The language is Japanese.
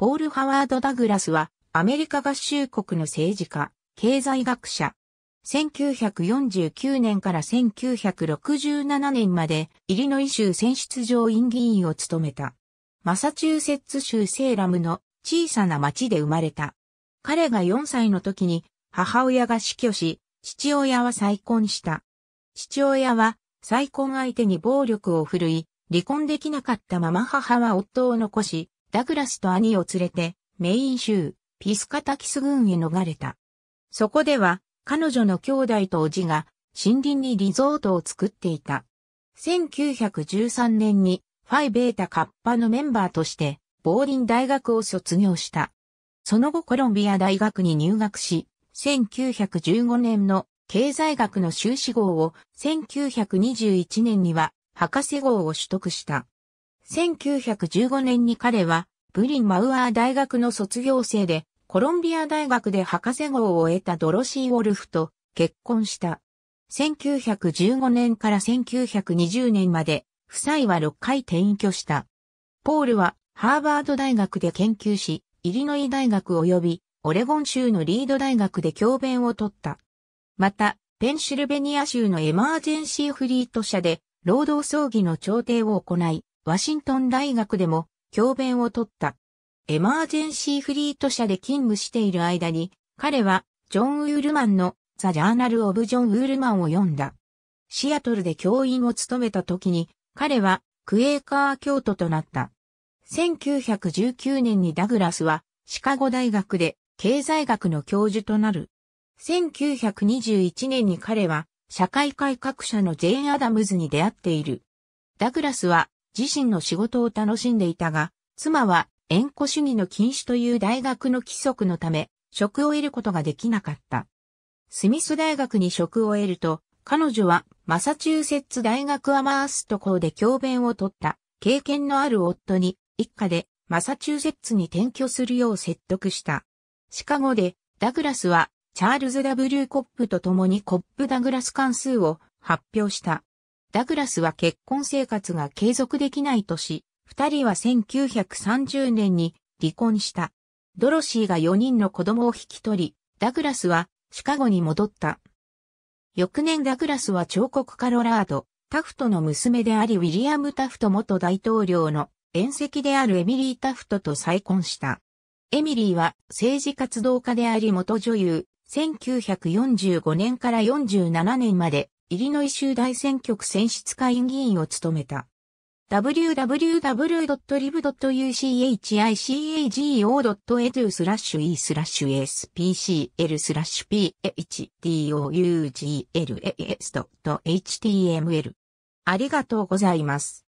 ポール・ハワード・ダグラスは、アメリカ合衆国の政治家、経済学者。1949年から1967年まで、イリノイ州選出上院議員を務めた。マサチューセッツ州セーラムの小さな町で生まれた。彼が4歳の時に、母親が死去し、父親は再婚した。父親は、再婚相手に暴力を振るい、離婚できなかったまま母は夫を残し、ダグラスと兄を連れて、メイン州、ピスカタキス郡へ逃れた。そこでは、彼女の兄弟と叔父が、森林にリゾートを作っていた。1913年に、ファイベータカッパのメンバーとして、ボーリン大学を卒業した。その後コロンビア大学に入学し、1915年の経済学の修士号を1921年には博士号を取得した。1915年に彼は、ブリンマウアー大学の卒業生で、コロンビア大学で博士号を得たドロシー・ウォルフと結婚した。1915年から1920年まで、夫妻は6回転居した。ポールは、ハーバード大学で研究し、イリノイ大学及び、オレゴン州のリード大学で教鞭を取った。また、ペンシルベニア州のエマージェンシーフリート社で、労働葬儀の調停を行い、ワシントン大学でも教鞭を取った。エマージェンシーフリート社で勤務している間に、彼はジョン・ウールマンのザ・ジャーナル・オブ・ジョン・ウールマンを読んだ。シアトルで教員を務めた時に、彼はクエーカー教徒となった。1919年にダグラスはシカゴ大学で経済学の教授となる。1921年に彼は社会改革者のジェーン・アダムズに出会っている。ダグラスは自身の仕事を楽しんでいたが、妻は、縁故主義の禁止という大学の規則のため、職を得ることができなかった。スミス大学に職を得ると、彼女はマサチューセッツ大学アマースト校で教鞭を取った経験のある夫に一家でマサチューセッツに転居するよう説得した。シカゴでダグラスはチャールズ W コップと共にコップダグラス関数を発表した。ダグラスは結婚生活が継続できないとし、二人は1930年に離婚した。ドロシーが4人の子供を引き取り、ダグラスはシカゴに戻った。翌年ダグラスは彫刻家ロラード、タフトの娘でありウィリアム・タフト元大統領の縁石であるエミリー・タフトと再婚した。エミリーは政治活動家であり元女優、1945年から47年までイリノイ州大選挙区選出会議員を務めた。www.lib.uchicago.edu スラッシュ e スラッシュ spcl スラッシュ p h d o u g l a s h t m l ありがとうございます。